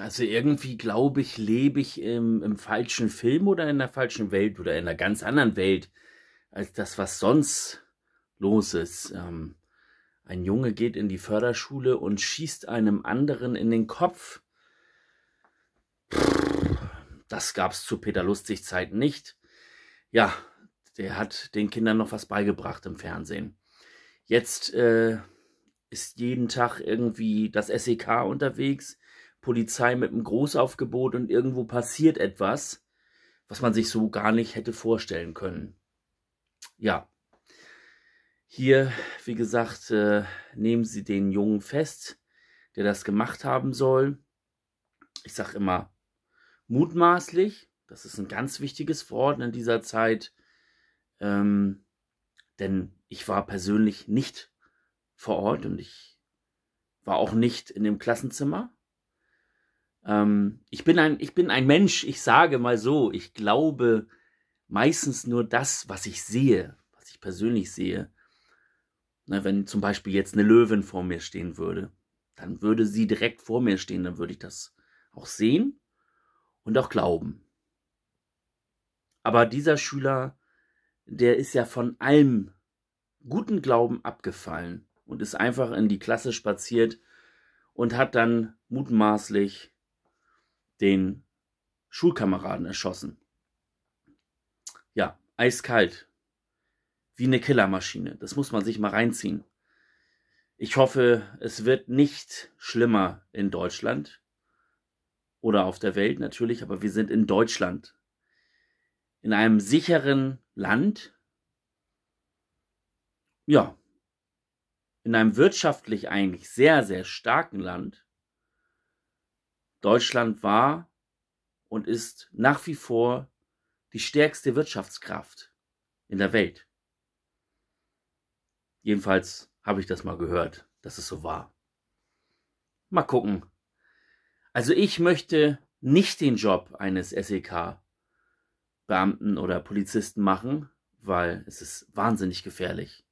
Also irgendwie glaube ich, lebe ich im, im, falschen Film oder in der falschen Welt oder in einer ganz anderen Welt als das, was sonst los ist. Ähm, ein Junge geht in die Förderschule und schießt einem anderen in den Kopf. Das gab's zu Peter Lustig Zeiten nicht. Ja, der hat den Kindern noch was beigebracht im Fernsehen. Jetzt äh, ist jeden Tag irgendwie das SEK unterwegs Polizei mit einem Großaufgebot und irgendwo passiert etwas, was man sich so gar nicht hätte vorstellen können. Ja, hier, wie gesagt, äh, nehmen sie den Jungen fest, der das gemacht haben soll. Ich sage immer mutmaßlich, das ist ein ganz wichtiges Wort in dieser Zeit, ähm, denn ich war persönlich nicht vor Ort und ich war auch nicht in dem Klassenzimmer. Ähm, ich, bin ein, ich bin ein Mensch, ich sage mal so, ich glaube meistens nur das, was ich sehe, was ich persönlich sehe. Na, ne, wenn zum Beispiel jetzt eine Löwin vor mir stehen würde, dann würde sie direkt vor mir stehen, dann würde ich das auch sehen und auch glauben. Aber dieser Schüler, der ist ja von allem guten Glauben abgefallen und ist einfach in die Klasse spaziert und hat dann mutmaßlich den Schulkameraden erschossen. Ja, eiskalt. Wie eine Killermaschine. Das muss man sich mal reinziehen. Ich hoffe, es wird nicht schlimmer in Deutschland oder auf der Welt natürlich, aber wir sind in Deutschland. In einem sicheren Land. Ja. In einem wirtschaftlich eigentlich sehr, sehr starken Land Deutschland war und ist nach wie vor die stärkste Wirtschaftskraft in der Welt. Jedenfalls habe ich das mal gehört, dass es so war. Mal gucken. Also ich möchte nicht den Job eines SEK-Beamten oder Polizisten machen, weil es ist wahnsinnig gefährlich.